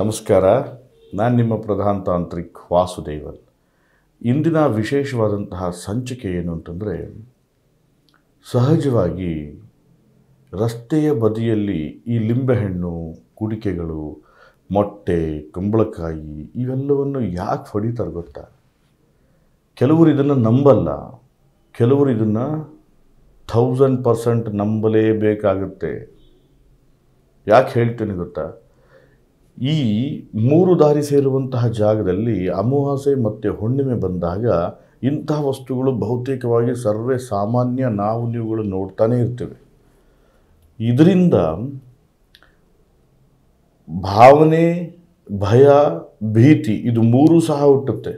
ನಮಸ್ಕಾರ ನಾನು ನಿಮ್ಮ ಪ್ರಧಾನ ತಾಂತ್ರಿಕ್ ವಾಸುದೇವನ್ ಇಂದಿನ ವಿಶೇಷವಾದಂತಹ ಸಂಚಿಕೆ ಏನು ಅಂತಂದರೆ ಸಹಜವಾಗಿ ರಸ್ತೆಯ ಬದಿಯಲ್ಲಿ ಈ ಲಿಂಬೆಹಣ್ಣು ಕುಡಿಕೆಗಳು ಮೊಟ್ಟೆ ಕುಂಬಳಕಾಯಿ ಇವೆಲ್ಲವನ್ನು ಯಾಕೆ ಹೊಡಿತಾರೆ ಗೊತ್ತಾ ಕೆಲವರು ಇದನ್ನು ನಂಬಲ್ಲ ಕೆಲವರು ಇದನ್ನು ಥೌಸಂಡ್ ಪರ್ಸೆಂಟ್ ನಂಬಲೇಬೇಕಾಗುತ್ತೆ ಯಾಕೆ ಹೇಳ್ತೀನಿ ಗೊತ್ತಾ ಈ ಮೂರು ದಾರಿ ಸೇರುವಂತಹ ಜಾಗದಲ್ಲಿ ಅಮಾವಾಸ್ಯೆ ಮತ್ತು ಹುಣ್ಣಿಮೆ ಬಂದಾಗ ಇಂತಹ ವಸ್ತುಗಳು ಬಹುತೇಕವಾಗಿ ಸರ್ವೇ ಸಾಮಾನ್ಯ ನಾವು ನೀವುಗಳು ನೋಡ್ತಾನೆ ಇರ್ತೇವೆ ಇದರಿಂದ ಭಾವನೆ ಭಯ ಭೀತಿ ಇದು ಮೂರೂ ಸಹ ಹುಟ್ಟುತ್ತೆ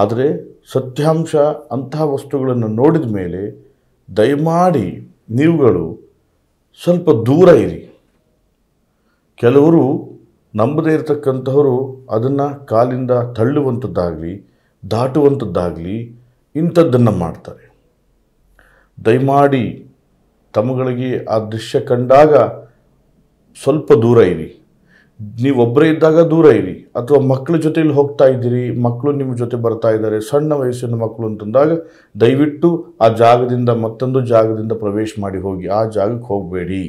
ಆದರೆ ಸತ್ಯಾಂಶ ಅಂತಹ ವಸ್ತುಗಳನ್ನು ನೋಡಿದ ಮೇಲೆ ದಯಮಾಡಿ ನೀವುಗಳು ಸ್ವಲ್ಪ ದೂರ ಇರಿ ಕೆಲವರು ನಂಬದೇ ಇರತಕ್ಕಂಥವರು ಅದನ್ನು ಕಾಲಿಂದ ತಳ್ಳುವಂಥದ್ದಾಗಲಿ ದಾಟುವಂಥದ್ದಾಗಲಿ ಇಂಥದ್ದನ್ನು ಮಾಡ್ತಾರೆ ದಯಮಾಡಿ ತಮಗಳಿಗೆ ಆ ದೃಶ್ಯ ಕಂಡಾಗ ಸ್ವಲ್ಪ ದೂರ ಇರಿ ನೀವೊಬ್ಬರೇ ಇದ್ದಾಗ ದೂರ ಇರಿ ಅಥವಾ ಮಕ್ಕಳ ಜೊತೆಯಲ್ಲಿ ಹೋಗ್ತಾ ಇದ್ದೀರಿ ಮಕ್ಕಳು ನಿಮ್ಮ ಜೊತೆ ಬರ್ತಾ ಇದ್ದಾರೆ ಸಣ್ಣ ವಯಸ್ಸಿನ ಮಕ್ಕಳು ಅಂತಂದಾಗ ದಯವಿಟ್ಟು ಆ ಜಾಗದಿಂದ ಮತ್ತೊಂದು ಜಾಗದಿಂದ ಪ್ರವೇಶ ಮಾಡಿ ಹೋಗಿ ಆ ಜಾಗಕ್ಕೆ ಹೋಗಬೇಡಿ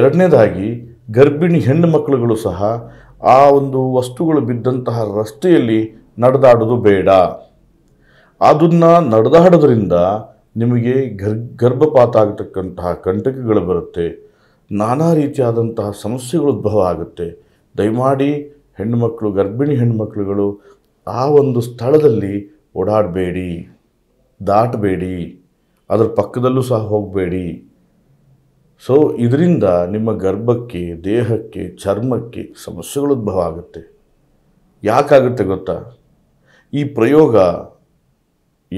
ಎರಡನೇದಾಗಿ ಗರ್ಭಿಣಿ ಹೆಣ್ಣು ಮಕ್ಕಳುಗಳು ಸಹ ಆ ಒಂದು ವಸ್ತುಗಳು ಬಿದ್ದಂತಹ ರಸ್ತೆಯಲ್ಲಿ ನಡೆದಾಡೋದು ಬೇಡ ಅದನ್ನು ನಡೆದಾಡೋದ್ರಿಂದ ನಿಮಗೆ ಗರ್ ಗರ್ಭಪಾತ ಆಗತಕ್ಕಂತಹ ಕಂಟಕಗಳು ಬರುತ್ತೆ ನಾನಾ ರೀತಿಯಾದಂತಹ ಸಮಸ್ಯೆಗಳು ಉದ್ಭವ ಆಗುತ್ತೆ ದಯಮಾಡಿ ಹೆಣ್ಣುಮಕ್ಕಳು ಗರ್ಭಿಣಿ ಹೆಣ್ಣುಮಕ್ಕಳುಗಳು ಆ ಒಂದು ಸ್ಥಳದಲ್ಲಿ ಓಡಾಡಬೇಡಿ ದಾಟಬೇಡಿ ಅದರ ಪಕ್ಕದಲ್ಲೂ ಸಹ ಹೋಗಬೇಡಿ ಸೊ ಇದರಿಂದ ನಿಮ್ಮ ಗರ್ಭಕ್ಕೆ ದೇಹಕ್ಕೆ ಚರ್ಮಕ್ಕೆ ಸಮಸ್ಯೆಗಳು ಉದ್ಭವ ಆಗುತ್ತೆ ಯಾಕಾಗುತ್ತೆ ಗೊತ್ತಾ ಈ ಪ್ರಯೋಗ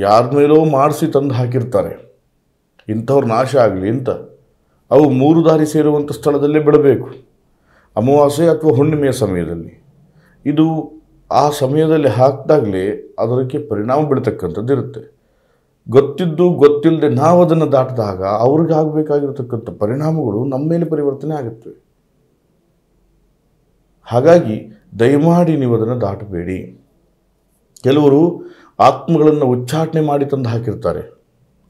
ಯಾರ ಮೇಲೋ ಮಾಡಿಸಿ ತಂದು ಹಾಕಿರ್ತಾರೆ ಇಂಥವ್ರು ನಾಶ ಆಗಲಿ ಅಂತ ಅವು ಮೂರು ದಾರಿ ಸೇರುವಂಥ ಸ್ಥಳದಲ್ಲೇ ಬಿಡಬೇಕು ಅಮಾವಾಸ್ಯೆ ಅಥವಾ ಹುಣ್ಣಿಮೆಯ ಸಮಯದಲ್ಲಿ ಇದು ಆ ಸಮಯದಲ್ಲಿ ಹಾಕಿದಾಗಲೇ ಅದಕ್ಕೆ ಪರಿಣಾಮ ಬೀಳ್ತಕ್ಕಂಥದ್ದು ಇರುತ್ತೆ ಗೊತ್ತಿದ್ದು ಗೊತ್ತಿಲ್ಲದೆ ನಾವು ಅದನ್ನು ದಾಟಿದಾಗ ಅವ್ರಿಗೆ ಪರಿಣಾಮಗಳು ನಮ್ಮ ಮೇಲೆ ಪರಿವರ್ತನೆ ಆಗುತ್ತವೆ ಹಾಗಾಗಿ ದಯಮಾಡಿ ನೀವು ಅದನ್ನು ದಾಟಬೇಡಿ ಕೆಲವರು ಆತ್ಮಗಳನ್ನು ಉಚ್ಚಾಟನೆ ಮಾಡಿ ತಂದು ಹಾಕಿರ್ತಾರೆ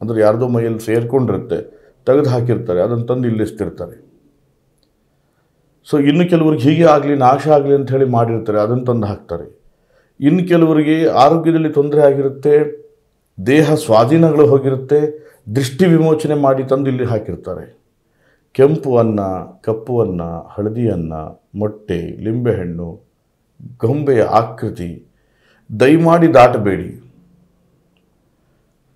ಅಂದರೆ ಯಾರದೋ ಮೈಯಲ್ಲಿ ಸೇರಿಕೊಂಡಿರುತ್ತೆ ತೆಗೆದು ಹಾಕಿರ್ತಾರೆ ಅದನ್ನು ತಂದು ಇಲ್ಲಿಸ್ತಿರ್ತಾರೆ ಸೊ ಇನ್ನು ಕೆಲವ್ರಿಗೆ ಹೀಗೆ ಆಗಲಿ ನಾಶ ಆಗಲಿ ಅಂತ ಹೇಳಿ ಮಾಡಿರ್ತಾರೆ ಅದನ್ನು ತಂದು ಹಾಕ್ತಾರೆ ಇನ್ನು ಕೆಲವರಿಗೆ ಆರೋಗ್ಯದಲ್ಲಿ ತೊಂದರೆ ಆಗಿರುತ್ತೆ ದೇಹ ಸ್ವಾಧೀನಗಳು ಹೋಗಿರುತ್ತೆ ದೃಷ್ಟಿ ವಿಮೋಚನೆ ಮಾಡಿ ತಂದು ಇಲ್ಲಿ ಹಾಕಿರ್ತಾರೆ ಕೆಂಪು ಅನ್ನ ಕಪ್ಪು ಅನ್ನ ಹಳದಿ ಅನ್ನ ಮೊಟ್ಟೆ ಲಿಂಬೆಹಣ್ಣು ಗೊಂಬೆಯ ಆಕೃತಿ ದಯಮಾಡಿ ದಾಟಬೇಡಿ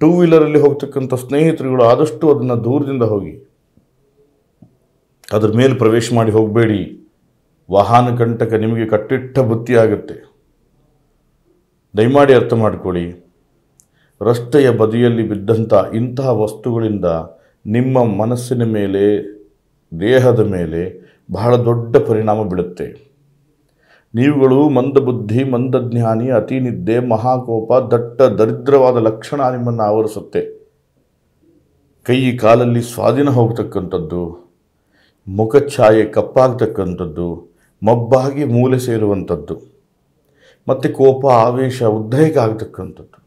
ಟೂ ವೀಲರಲ್ಲಿ ಹೋಗ್ತಕ್ಕಂಥ ಸ್ನೇಹಿತರುಗಳು ಆದಷ್ಟು ಅದನ್ನು ದೂರದಿಂದ ಹೋಗಿ ಅದ್ರ ಮೇಲೆ ಪ್ರವೇಶ ಮಾಡಿ ಹೋಗಬೇಡಿ ವಾಹನ ಕಂಟಕ ನಿಮಗೆ ಕಟ್ಟಿಟ್ಟ ಬುತ್ತಿ ಆಗುತ್ತೆ ದಯಮಾಡಿ ಅರ್ಥ ಮಾಡಿಕೊಳ್ಳಿ ರಸ್ತೆಯ ಬದಿಯಲ್ಲಿ ಬಿದ್ದಂಥ ಇಂತಹ ವಸ್ತುಗಳಿಂದ ನಿಮ್ಮ ಮನಸ್ಸಿನ ಮೇಲೆ ದೇಹದ ಮೇಲೆ ಬಹಳ ದೊಡ್ಡ ಪರಿಣಾಮ ಬೀಳುತ್ತೆ ನೀವುಗಳು ಮಂದಬುದ್ಧಿ ಮಂದಜ್ಞಾನಿ ಅತಿ ನಿದ್ದೆ ಮಹಾಕೋಪ ದಟ್ಟ ದರಿದ್ರವಾದ ಲಕ್ಷಣ ನಿಮ್ಮನ್ನು ಆವರಿಸುತ್ತೆ ಕೈ ಕಾಲಲ್ಲಿ ಸ್ವಾಧೀನ ಹೋಗ್ತಕ್ಕಂಥದ್ದು ಮುಖ ಛಾಯೆ ಕಪ್ಪಾಗ್ತಕ್ಕಂಥದ್ದು ಮಬ್ಬಾಗಿ ಮೂಲೆ ಸೇರುವಂಥದ್ದು ಮತ್ತು ಕೋಪ ಆವೇಶ ಉದ್ರೇಕ ಆಗ್ತಕ್ಕಂಥದ್ದು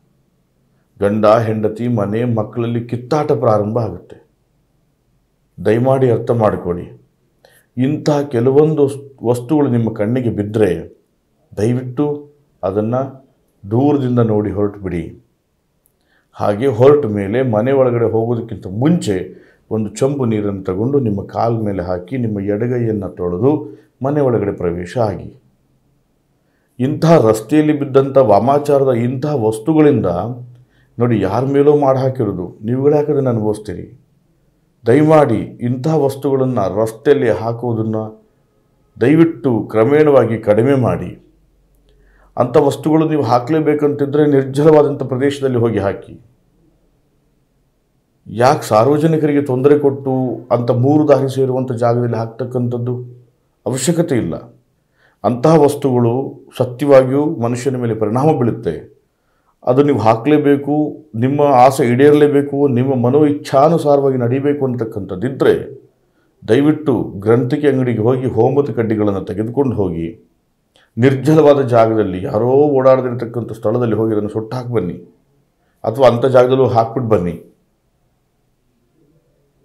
ಗಂಡ ಹೆಂಡತಿ ಮನೆ ಮಕ್ಕಳಲ್ಲಿ ಕಿತ್ತಾಟ ಪ್ರಾರಂಭ ಆಗುತ್ತೆ ದಯಮಾಡಿ ಅರ್ಥ ಮಾಡಿಕೊಳ್ಳಿ ಇಂಥ ಕೆಲವೊಂದು ವಸ್ತುಗಳು ನಿಮ್ಮ ಕಣ್ಣಿಗೆ ಬಿದ್ದರೆ ದಯವಿಟ್ಟು ಅದನ್ನು ದೂರದಿಂದ ನೋಡಿ ಹೊರಟು ಬಿಡಿ ಹಾಗೆ ಹೊರಟ ಮೇಲೆ ಮನೆ ಒಳಗಡೆ ಹೋಗೋದಕ್ಕಿಂತ ಮುಂಚೆ ಒಂದು ಚಂಪು ನೀರನ್ನು ತಗೊಂಡು ನಿಮ್ಮ ಕಾಲ ಮೇಲೆ ಹಾಕಿ ನಿಮ್ಮ ಎಡಗೈಯನ್ನು ತೊಳೆದು ಮನೆ ಒಳಗಡೆ ಪ್ರವೇಶ ಆಗಿ ಇಂಥ ರಸ್ತೆಯಲ್ಲಿ ಬಿದ್ದಂಥ ವಾಮಾಚಾರದ ಇಂತಹ ವಸ್ತುಗಳಿಂದ ನೋಡಿ ಯಾರ ಮೇಲೂ ಮಾಡಿ ಹಾಕಿರೋದು ನೀವುಗಳೇ ಹಾಕೋದನ್ನು ಅನುಭವಿಸ್ತೀರಿ ದಯಮಾಡಿ ಇಂತಹ ವಸ್ತುಗಳನ್ನು ರಸ್ತೆಯಲ್ಲಿ ಹಾಕುವುದನ್ನು ದಯವಿಟ್ಟು ಕ್ರಮೇಣವಾಗಿ ಕಡಿಮೆ ಮಾಡಿ ಅಂಥ ವಸ್ತುಗಳು ನೀವು ಹಾಕಲೇಬೇಕಂತಿದ್ದರೆ ನಿರ್ಜಲವಾದಂಥ ಪ್ರದೇಶದಲ್ಲಿ ಹೋಗಿ ಹಾಕಿ ಯಾಕೆ ಸಾರ್ವಜನಿಕರಿಗೆ ತೊಂದರೆ ಕೊಟ್ಟು ಅಂಥ ಮೂರು ದಾರಿ ಸೇರುವಂಥ ಜಾಗದಲ್ಲಿ ಹಾಕ್ತಕ್ಕಂಥದ್ದು ಅವಶ್ಯಕತೆ ಇಲ್ಲ ಅಂತಹ ವಸ್ತುಗಳು ಸತ್ಯವಾಗಿಯೂ ಮನುಷ್ಯನ ಮೇಲೆ ಪರಿಣಾಮ ಬೀಳುತ್ತೆ ಅದು ನೀವು ಹಾಕಲೇಬೇಕು ನಿಮ್ಮ ಆಸೆ ಈಡೇರಲೇಬೇಕು ನಿಮ್ಮ ಮನೋ ಇಚ್ಛಾನುಸಾರವಾಗಿ ನಡಿಬೇಕು ಅಂತಕ್ಕಂಥದ್ದಿದ್ದರೆ ದಯವಿಟ್ಟು ಗ್ರಂಥಿಕೆ ಅಂಗಡಿಗೆ ಹೋಗಿ ಹೋಮದ ಕಡ್ಡಿಗಳನ್ನು ತೆಗೆದುಕೊಂಡು ಹೋಗಿ ನಿರ್ಜಲವಾದ ಜಾಗದಲ್ಲಿ ಯಾರೋ ಓಡಾಡದಿರ್ತಕ್ಕಂಥ ಸ್ಥಳದಲ್ಲಿ ಹೋಗಿ ಅದನ್ನು ಸುಟ್ಟು ಹಾಕಿ ಬನ್ನಿ ಅಥವಾ ಅಂಥ ಜಾಗದಲ್ಲೂ ಹಾಕ್ಬಿಟ್ಟು ಬನ್ನಿ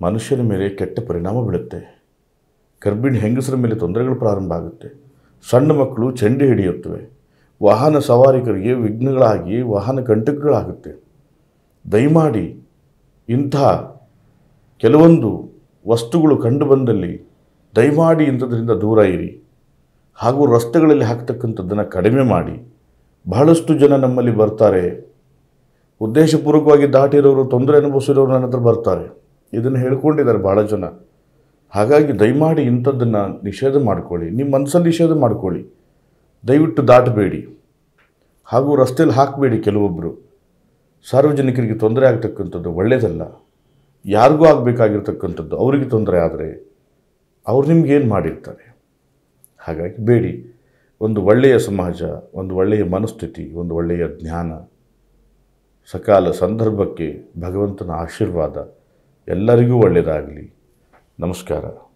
ಮನುಷ್ಯನ ಮೇಲೆ ಕೆಟ್ಟ ಪರಿಣಾಮ ಬೀಳುತ್ತೆ ಗರ್ಭಿಣಿ ಹೆಂಗಸರ ಮೇಲೆ ತೊಂದರೆಗಳು ಪ್ರಾರಂಭ ಆಗುತ್ತೆ ಸಣ್ಣ ಮಕ್ಕಳು ಚಂಡಿ ಹಿಡಿಯುತ್ತವೆ ವಾಹನ ಸವಾರಿಕರಿಗೆ ವಿಘ್ನಗಳಾಗಿ ವಾಹನ ಕಂಟಕಗಳಾಗುತ್ತೆ ದಯಮಾಡಿ ಇಂಥ ಕೆಲವೊಂದು ವಸ್ತುಗಳು ಕಂಡುಬಂದಲ್ಲಿ ದಯಮಾಡಿ ಇಂಥದ್ರಿಂದ ದೂರ ಇರಿ ಹಾಗೂ ರಸ್ತೆಗಳಲ್ಲಿ ಹಾಕ್ತಕ್ಕಂಥದ್ದನ್ನು ಕಡಿಮೆ ಮಾಡಿ ಬಹಳಷ್ಟು ಜನ ನಮ್ಮಲ್ಲಿ ಬರ್ತಾರೆ ಉದ್ದೇಶಪೂರ್ವಕವಾಗಿ ದಾಟಿರೋರು ತೊಂದರೆ ಅನುಭವಿಸಿರೋರು ನನ್ನ ಹತ್ರ ಬರ್ತಾರೆ ಇದನ್ನು ಹೇಳ್ಕೊಂಡಿದ್ದಾರೆ ಭಾಳ ಜನ ಹಾಗಾಗಿ ದಯಮಾಡಿ ಇಂಥದ್ದನ್ನು ನಿಷೇಧ ಮಾಡ್ಕೊಳ್ಳಿ ನಿಮ್ಮ ಮನಸ್ಸಲ್ಲಿ ನಿಷೇಧ ಮಾಡ್ಕೊಳ್ಳಿ ದಯವಿಟ್ಟು ದಾಟಬೇಡಿ ಹಾಗೂ ರಸ್ತೆಯಲ್ಲಿ ಹಾಕಬೇಡಿ ಕೆಲವೊಬ್ಬರು ಸಾರ್ವಜನಿಕರಿಗೆ ತೊಂದರೆ ಆಗ್ತಕ್ಕಂಥದ್ದು ಒಳ್ಳೆಯದಲ್ಲ ಯಾರಿಗೂ ಆಗಬೇಕಾಗಿರ್ತಕ್ಕಂಥದ್ದು ಅವರಿಗೆ ತೊಂದರೆ ಆದರೆ ಅವ್ರು ನಿಮಗೇನು ಮಾಡಿರ್ತಾರೆ ಹಾಗಾಗಿ ಬೇಡಿ ಒಂದು ಒಳ್ಳೆಯ ಸಮಾಜ ಒಂದು ಒಳ್ಳೆಯ ಮನಸ್ಥಿತಿ ಒಂದು ಒಳ್ಳೆಯ ಜ್ಞಾನ ಸಕಾಲ ಸಂದರ್ಭಕ್ಕೆ ಭಗವಂತನ ಆಶೀರ್ವಾದ ಎಲ್ಲರಿಗೂ ಒಳ್ಳೆಯದಾಗಲಿ ನಮಸ್ಕಾರ